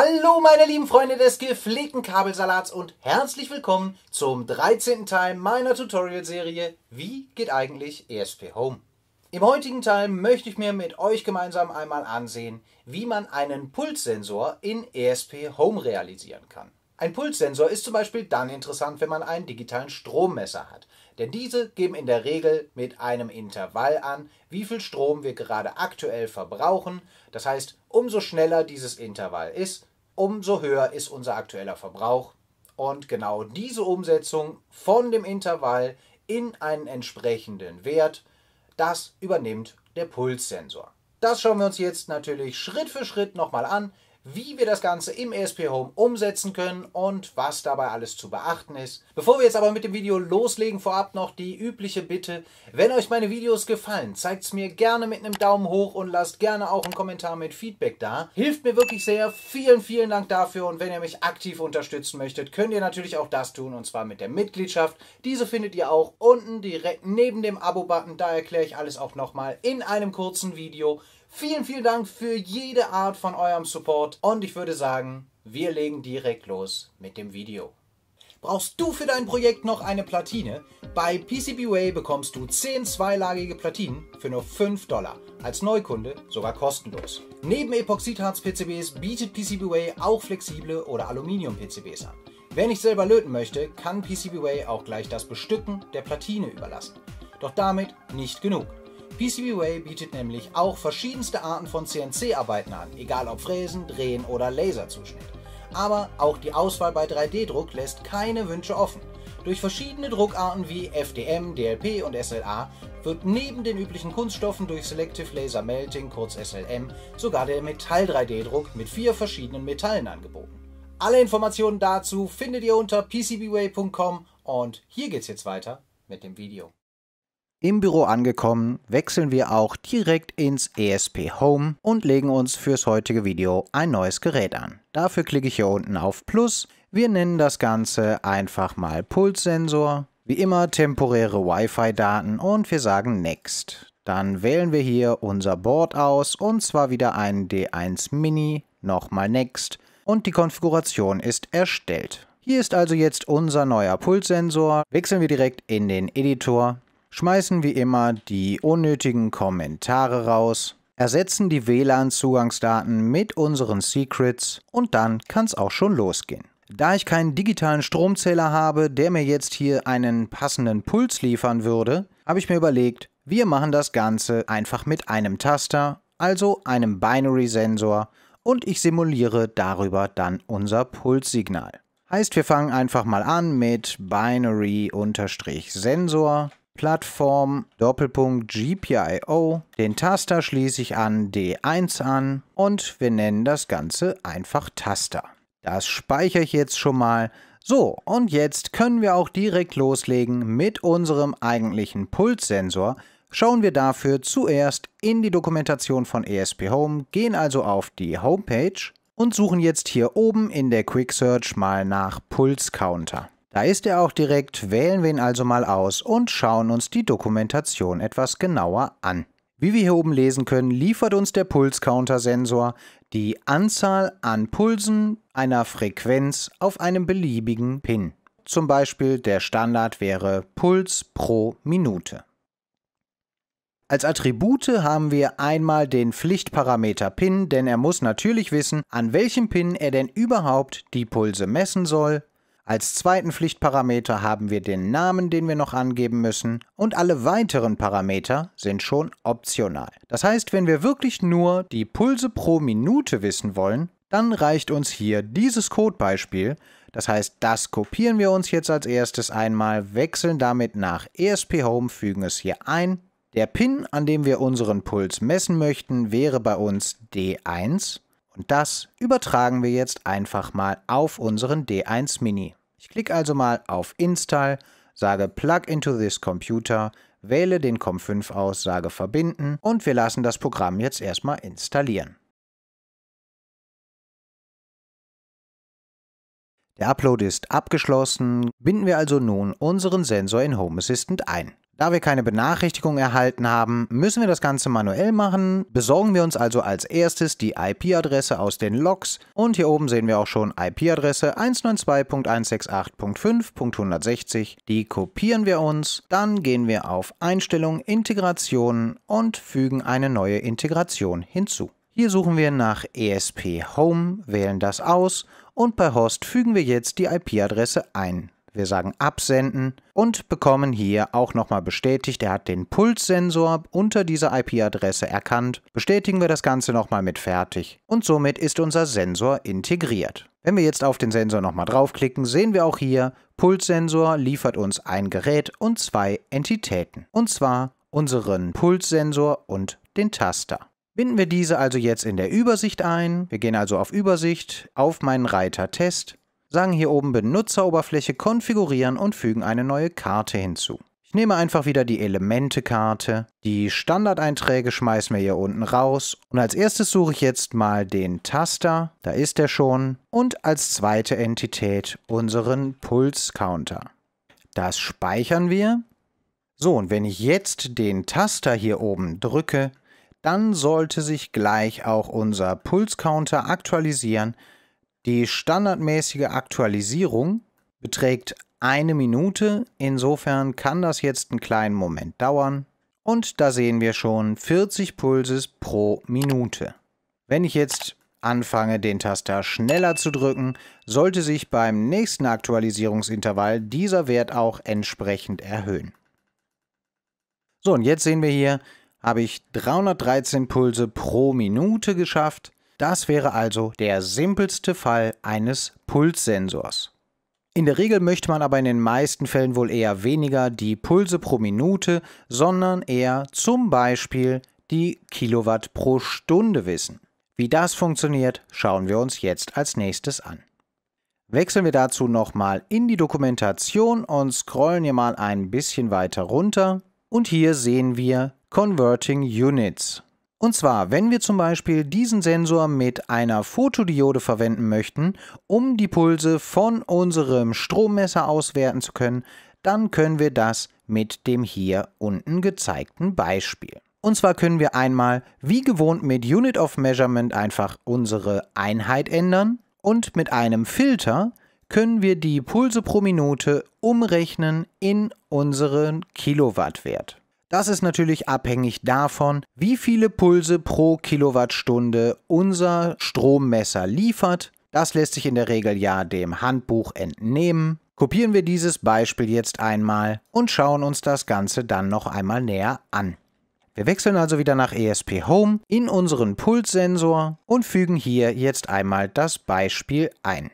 Hallo meine lieben Freunde des gepflegten Kabelsalats und herzlich willkommen zum 13. Teil meiner Tutorial-Serie Wie geht eigentlich ESP Home? Im heutigen Teil möchte ich mir mit euch gemeinsam einmal ansehen, wie man einen Pulssensor in ESP Home realisieren kann. Ein Pulssensor ist zum Beispiel dann interessant, wenn man einen digitalen Strommesser hat. Denn diese geben in der Regel mit einem Intervall an, wie viel Strom wir gerade aktuell verbrauchen. Das heißt, umso schneller dieses Intervall ist, umso höher ist unser aktueller Verbrauch. Und genau diese Umsetzung von dem Intervall in einen entsprechenden Wert, das übernimmt der Pulssensor. Das schauen wir uns jetzt natürlich Schritt für Schritt nochmal an wie wir das Ganze im ESP Home umsetzen können und was dabei alles zu beachten ist. Bevor wir jetzt aber mit dem Video loslegen, vorab noch die übliche Bitte, wenn euch meine Videos gefallen, zeigt es mir gerne mit einem Daumen hoch und lasst gerne auch einen Kommentar mit Feedback da. Hilft mir wirklich sehr. Vielen, vielen Dank dafür und wenn ihr mich aktiv unterstützen möchtet, könnt ihr natürlich auch das tun und zwar mit der Mitgliedschaft. Diese findet ihr auch unten direkt neben dem Abo-Button. Da erkläre ich alles auch nochmal in einem kurzen Video. Vielen, vielen Dank für jede Art von eurem Support und ich würde sagen, wir legen direkt los mit dem Video. Brauchst du für dein Projekt noch eine Platine? Bei PCBWay bekommst du 10 zweilagige Platinen für nur 5 Dollar. Als Neukunde sogar kostenlos. Neben Epoxidharz-PCBs bietet PCBWay auch flexible oder Aluminium-PCBs an. Wer nicht selber löten möchte, kann PCBWay auch gleich das Bestücken der Platine überlassen. Doch damit nicht genug. PCBWay bietet nämlich auch verschiedenste Arten von CNC-Arbeiten an, egal ob Fräsen, Drehen oder Laserzuschnitt. Aber auch die Auswahl bei 3D-Druck lässt keine Wünsche offen. Durch verschiedene Druckarten wie FDM, DLP und SLA wird neben den üblichen Kunststoffen durch Selective Laser Melting, kurz SLM, sogar der Metall-3D-Druck mit vier verschiedenen Metallen angeboten. Alle Informationen dazu findet ihr unter pcbway.com und hier geht's jetzt weiter mit dem Video. Im Büro angekommen, wechseln wir auch direkt ins ESP Home und legen uns fürs heutige Video ein neues Gerät an. Dafür klicke ich hier unten auf Plus. Wir nennen das Ganze einfach mal Pulssensor. Wie immer temporäre Wi-Fi-Daten und wir sagen Next. Dann wählen wir hier unser Board aus und zwar wieder einen D1 Mini, nochmal Next und die Konfiguration ist erstellt. Hier ist also jetzt unser neuer Pulssensor. Wechseln wir direkt in den Editor schmeißen wie immer die unnötigen Kommentare raus, ersetzen die WLAN-Zugangsdaten mit unseren Secrets und dann kann es auch schon losgehen. Da ich keinen digitalen Stromzähler habe, der mir jetzt hier einen passenden Puls liefern würde, habe ich mir überlegt, wir machen das Ganze einfach mit einem Taster, also einem Binary-Sensor und ich simuliere darüber dann unser Pulssignal. Heißt, wir fangen einfach mal an mit Binary-Sensor Plattform Doppelpunkt GPIO. Den Taster schließe ich an D1 an und wir nennen das Ganze einfach Taster. Das speichere ich jetzt schon mal. So, und jetzt können wir auch direkt loslegen mit unserem eigentlichen Pulssensor. Schauen wir dafür zuerst in die Dokumentation von ESP Home, gehen also auf die Homepage und suchen jetzt hier oben in der Quick Search mal nach Pulscounter. Da ist er auch direkt, wählen wir ihn also mal aus und schauen uns die Dokumentation etwas genauer an. Wie wir hier oben lesen können, liefert uns der Pulscounter-Sensor die Anzahl an Pulsen einer Frequenz auf einem beliebigen Pin. Zum Beispiel der Standard wäre Puls pro Minute. Als Attribute haben wir einmal den Pflichtparameter Pin, denn er muss natürlich wissen, an welchem Pin er denn überhaupt die Pulse messen soll. Als zweiten Pflichtparameter haben wir den Namen, den wir noch angeben müssen und alle weiteren Parameter sind schon optional. Das heißt, wenn wir wirklich nur die Pulse pro Minute wissen wollen, dann reicht uns hier dieses Codebeispiel. Das heißt, das kopieren wir uns jetzt als erstes einmal, wechseln damit nach ESP Home, fügen es hier ein. Der Pin, an dem wir unseren Puls messen möchten, wäre bei uns D1. Und das übertragen wir jetzt einfach mal auf unseren D1 Mini. Ich klicke also mal auf Install, sage Plug into this Computer, wähle den COM5 aus, sage Verbinden und wir lassen das Programm jetzt erstmal installieren. Der Upload ist abgeschlossen, binden wir also nun unseren Sensor in Home Assistant ein. Da wir keine Benachrichtigung erhalten haben, müssen wir das Ganze manuell machen. Besorgen wir uns also als erstes die IP-Adresse aus den Logs und hier oben sehen wir auch schon IP-Adresse 192.168.5.160. Die kopieren wir uns, dann gehen wir auf Einstellungen, Integrationen und fügen eine neue Integration hinzu. Hier suchen wir nach ESP Home, wählen das aus und bei Host fügen wir jetzt die IP-Adresse ein. Wir sagen Absenden und bekommen hier auch nochmal bestätigt, er hat den Pulssensor unter dieser IP-Adresse erkannt. Bestätigen wir das Ganze nochmal mit Fertig und somit ist unser Sensor integriert. Wenn wir jetzt auf den Sensor nochmal draufklicken, sehen wir auch hier, Pulssensor liefert uns ein Gerät und zwei Entitäten. Und zwar unseren Pulssensor und den Taster. Binden wir diese also jetzt in der Übersicht ein. Wir gehen also auf Übersicht, auf meinen Reiter Test, sagen hier oben Benutzeroberfläche konfigurieren und fügen eine neue Karte hinzu. Ich nehme einfach wieder die Elemente-Karte, die Standardeinträge schmeißen wir hier unten raus und als erstes suche ich jetzt mal den Taster, da ist er schon, und als zweite Entität unseren Puls-Counter. Das speichern wir. So, und wenn ich jetzt den Taster hier oben drücke, dann sollte sich gleich auch unser Pulscounter aktualisieren. Die standardmäßige Aktualisierung beträgt eine Minute, insofern kann das jetzt einen kleinen Moment dauern. Und da sehen wir schon 40 Pulses pro Minute. Wenn ich jetzt anfange, den Taster schneller zu drücken, sollte sich beim nächsten Aktualisierungsintervall dieser Wert auch entsprechend erhöhen. So, und jetzt sehen wir hier, habe ich 313 Pulse pro Minute geschafft. Das wäre also der simpelste Fall eines Pulssensors. In der Regel möchte man aber in den meisten Fällen wohl eher weniger die Pulse pro Minute, sondern eher zum Beispiel die Kilowatt pro Stunde wissen. Wie das funktioniert, schauen wir uns jetzt als nächstes an. Wechseln wir dazu nochmal in die Dokumentation und scrollen hier mal ein bisschen weiter runter. Und hier sehen wir Converting Units. Und zwar, wenn wir zum Beispiel diesen Sensor mit einer Fotodiode verwenden möchten, um die Pulse von unserem Strommesser auswerten zu können, dann können wir das mit dem hier unten gezeigten Beispiel. Und zwar können wir einmal, wie gewohnt mit Unit of Measurement, einfach unsere Einheit ändern und mit einem Filter können wir die Pulse pro Minute umrechnen in unseren Kilowattwert. Das ist natürlich abhängig davon, wie viele Pulse pro Kilowattstunde unser Strommesser liefert. Das lässt sich in der Regel ja dem Handbuch entnehmen. Kopieren wir dieses Beispiel jetzt einmal und schauen uns das Ganze dann noch einmal näher an. Wir wechseln also wieder nach ESP Home in unseren Pulssensor und fügen hier jetzt einmal das Beispiel ein.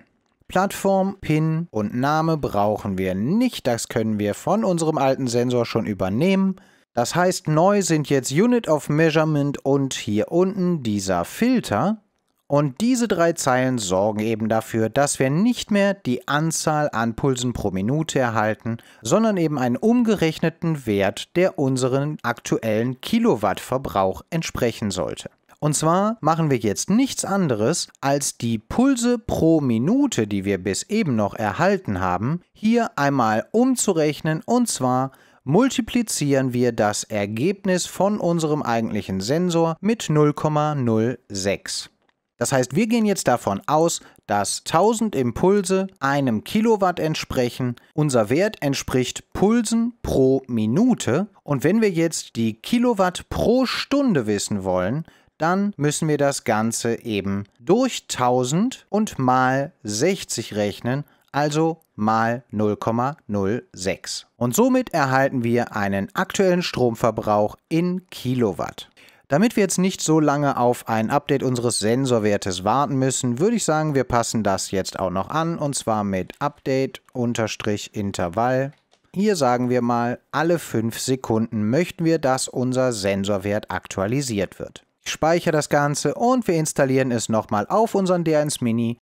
Plattform, PIN und Name brauchen wir nicht, das können wir von unserem alten Sensor schon übernehmen. Das heißt, neu sind jetzt Unit of Measurement und hier unten dieser Filter. Und diese drei Zeilen sorgen eben dafür, dass wir nicht mehr die Anzahl an Pulsen pro Minute erhalten, sondern eben einen umgerechneten Wert, der unseren aktuellen Kilowattverbrauch entsprechen sollte. Und zwar machen wir jetzt nichts anderes, als die Pulse pro Minute, die wir bis eben noch erhalten haben, hier einmal umzurechnen und zwar multiplizieren wir das Ergebnis von unserem eigentlichen Sensor mit 0,06. Das heißt, wir gehen jetzt davon aus, dass 1000 Impulse einem Kilowatt entsprechen. Unser Wert entspricht Pulsen pro Minute. Und wenn wir jetzt die Kilowatt pro Stunde wissen wollen, dann müssen wir das Ganze eben durch 1000 und mal 60 rechnen also mal 0,06. Und somit erhalten wir einen aktuellen Stromverbrauch in Kilowatt. Damit wir jetzt nicht so lange auf ein Update unseres Sensorwertes warten müssen, würde ich sagen, wir passen das jetzt auch noch an und zwar mit Update-Intervall. Hier sagen wir mal, alle 5 Sekunden möchten wir, dass unser Sensorwert aktualisiert wird. Ich speichere das Ganze und wir installieren es nochmal auf unseren D1 Mini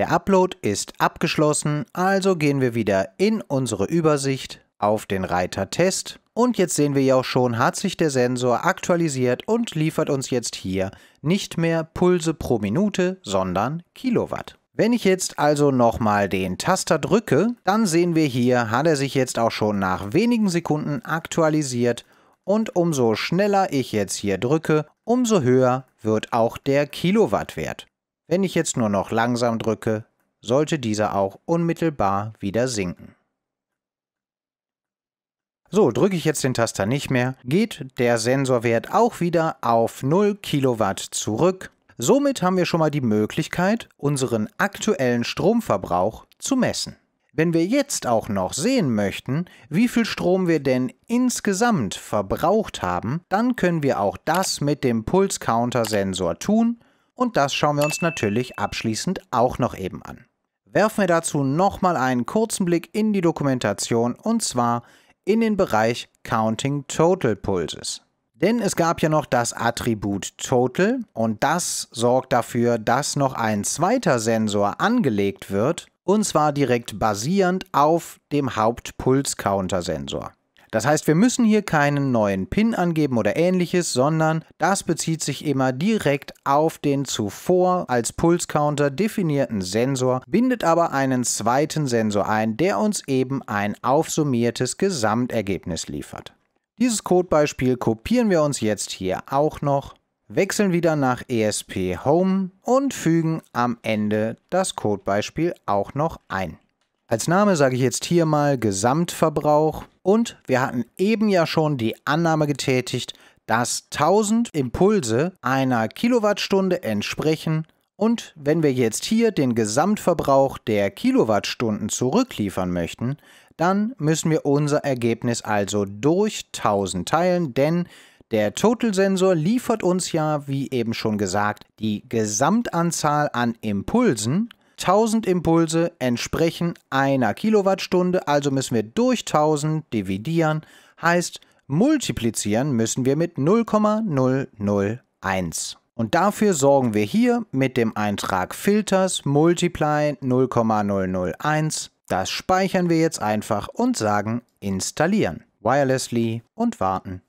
Der Upload ist abgeschlossen, also gehen wir wieder in unsere Übersicht auf den Reiter Test und jetzt sehen wir ja auch schon, hat sich der Sensor aktualisiert und liefert uns jetzt hier nicht mehr Pulse pro Minute, sondern Kilowatt. Wenn ich jetzt also nochmal den Taster drücke, dann sehen wir hier, hat er sich jetzt auch schon nach wenigen Sekunden aktualisiert und umso schneller ich jetzt hier drücke, umso höher wird auch der Kilowattwert. Wenn ich jetzt nur noch langsam drücke, sollte dieser auch unmittelbar wieder sinken. So, drücke ich jetzt den Taster nicht mehr, geht der Sensorwert auch wieder auf 0 Kilowatt zurück. Somit haben wir schon mal die Möglichkeit, unseren aktuellen Stromverbrauch zu messen. Wenn wir jetzt auch noch sehen möchten, wie viel Strom wir denn insgesamt verbraucht haben, dann können wir auch das mit dem counter sensor tun und das schauen wir uns natürlich abschließend auch noch eben an. Werfen wir dazu nochmal einen kurzen Blick in die Dokumentation und zwar in den Bereich Counting Total Pulses. Denn es gab ja noch das Attribut Total und das sorgt dafür, dass noch ein zweiter Sensor angelegt wird und zwar direkt basierend auf dem Hauptpuls-Counter-Sensor. Das heißt, wir müssen hier keinen neuen PIN angeben oder ähnliches, sondern das bezieht sich immer direkt auf den zuvor als Pulse-Counter definierten Sensor, bindet aber einen zweiten Sensor ein, der uns eben ein aufsummiertes Gesamtergebnis liefert. Dieses Codebeispiel kopieren wir uns jetzt hier auch noch, wechseln wieder nach ESP Home und fügen am Ende das Codebeispiel auch noch ein. Als Name sage ich jetzt hier mal Gesamtverbrauch und wir hatten eben ja schon die Annahme getätigt, dass 1000 Impulse einer Kilowattstunde entsprechen und wenn wir jetzt hier den Gesamtverbrauch der Kilowattstunden zurückliefern möchten, dann müssen wir unser Ergebnis also durch 1000 teilen, denn der Totalsensor liefert uns ja, wie eben schon gesagt, die Gesamtanzahl an Impulsen 1000 Impulse entsprechen einer Kilowattstunde, also müssen wir durch 1000 dividieren, heißt multiplizieren müssen wir mit 0,001. Und dafür sorgen wir hier mit dem Eintrag Filters Multiply 0,001. Das speichern wir jetzt einfach und sagen installieren, wirelessly und warten.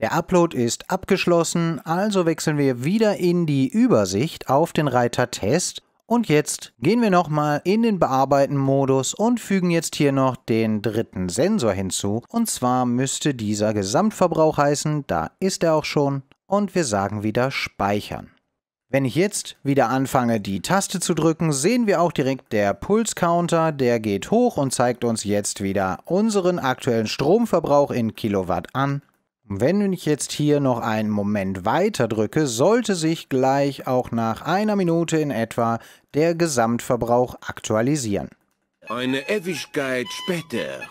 Der Upload ist abgeschlossen, also wechseln wir wieder in die Übersicht auf den Reiter Test und jetzt gehen wir nochmal in den Bearbeiten-Modus und fügen jetzt hier noch den dritten Sensor hinzu. Und zwar müsste dieser Gesamtverbrauch heißen, da ist er auch schon. Und wir sagen wieder Speichern. Wenn ich jetzt wieder anfange, die Taste zu drücken, sehen wir auch direkt der Pulse-Counter. der geht hoch und zeigt uns jetzt wieder unseren aktuellen Stromverbrauch in Kilowatt an. Wenn ich jetzt hier noch einen Moment weiter drücke, sollte sich gleich auch nach einer Minute in etwa der Gesamtverbrauch aktualisieren. Eine Ewigkeit später.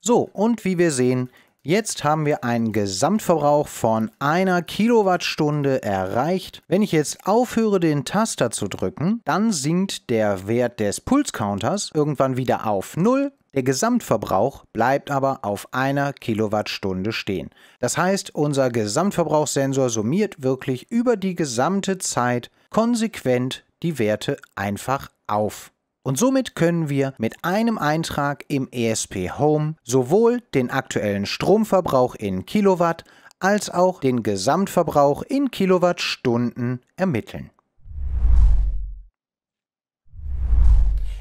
So, und wie wir sehen, Jetzt haben wir einen Gesamtverbrauch von einer Kilowattstunde erreicht. Wenn ich jetzt aufhöre, den Taster zu drücken, dann sinkt der Wert des Pulscounters irgendwann wieder auf 0 der Gesamtverbrauch bleibt aber auf einer Kilowattstunde stehen. Das heißt, unser Gesamtverbrauchssensor summiert wirklich über die gesamte Zeit konsequent die Werte einfach auf. Und somit können wir mit einem Eintrag im ESP Home sowohl den aktuellen Stromverbrauch in Kilowatt als auch den Gesamtverbrauch in Kilowattstunden ermitteln.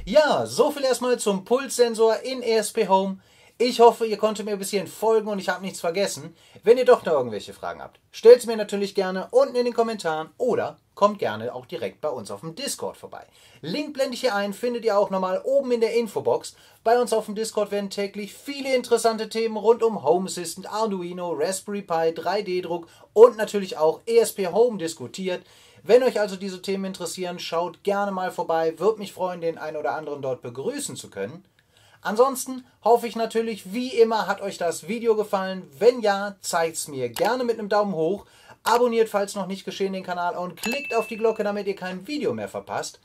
Ja, so viel erstmal zum Pulssensor in ESP Home. Ich hoffe, ihr konntet mir ein bisschen folgen und ich habe nichts vergessen. Wenn ihr doch noch irgendwelche Fragen habt, stellt sie mir natürlich gerne unten in den Kommentaren oder kommt gerne auch direkt bei uns auf dem Discord vorbei. Link blende ich hier ein, findet ihr auch nochmal oben in der Infobox. Bei uns auf dem Discord werden täglich viele interessante Themen rund um Home Assistant, Arduino, Raspberry Pi, 3D-Druck und natürlich auch ESP Home diskutiert. Wenn euch also diese Themen interessieren, schaut gerne mal vorbei. Würde mich freuen, den einen oder anderen dort begrüßen zu können. Ansonsten hoffe ich natürlich, wie immer, hat euch das Video gefallen. Wenn ja, zeigt es mir gerne mit einem Daumen hoch. Abonniert, falls noch nicht geschehen, den Kanal und klickt auf die Glocke, damit ihr kein Video mehr verpasst.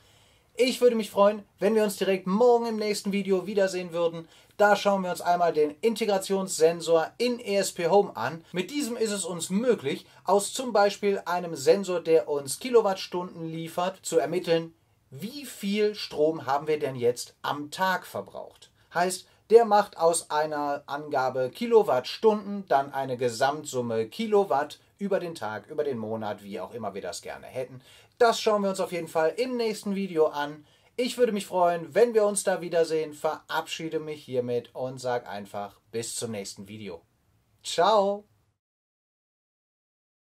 Ich würde mich freuen, wenn wir uns direkt morgen im nächsten Video wiedersehen würden. Da schauen wir uns einmal den Integrationssensor in ESP Home an. Mit diesem ist es uns möglich, aus zum Beispiel einem Sensor, der uns Kilowattstunden liefert, zu ermitteln, wie viel Strom haben wir denn jetzt am Tag verbraucht. Heißt, der macht aus einer Angabe Kilowattstunden dann eine Gesamtsumme Kilowatt über den Tag, über den Monat, wie auch immer wir das gerne hätten. Das schauen wir uns auf jeden Fall im nächsten Video an. Ich würde mich freuen, wenn wir uns da wiedersehen. Verabschiede mich hiermit und sag einfach bis zum nächsten Video. Ciao!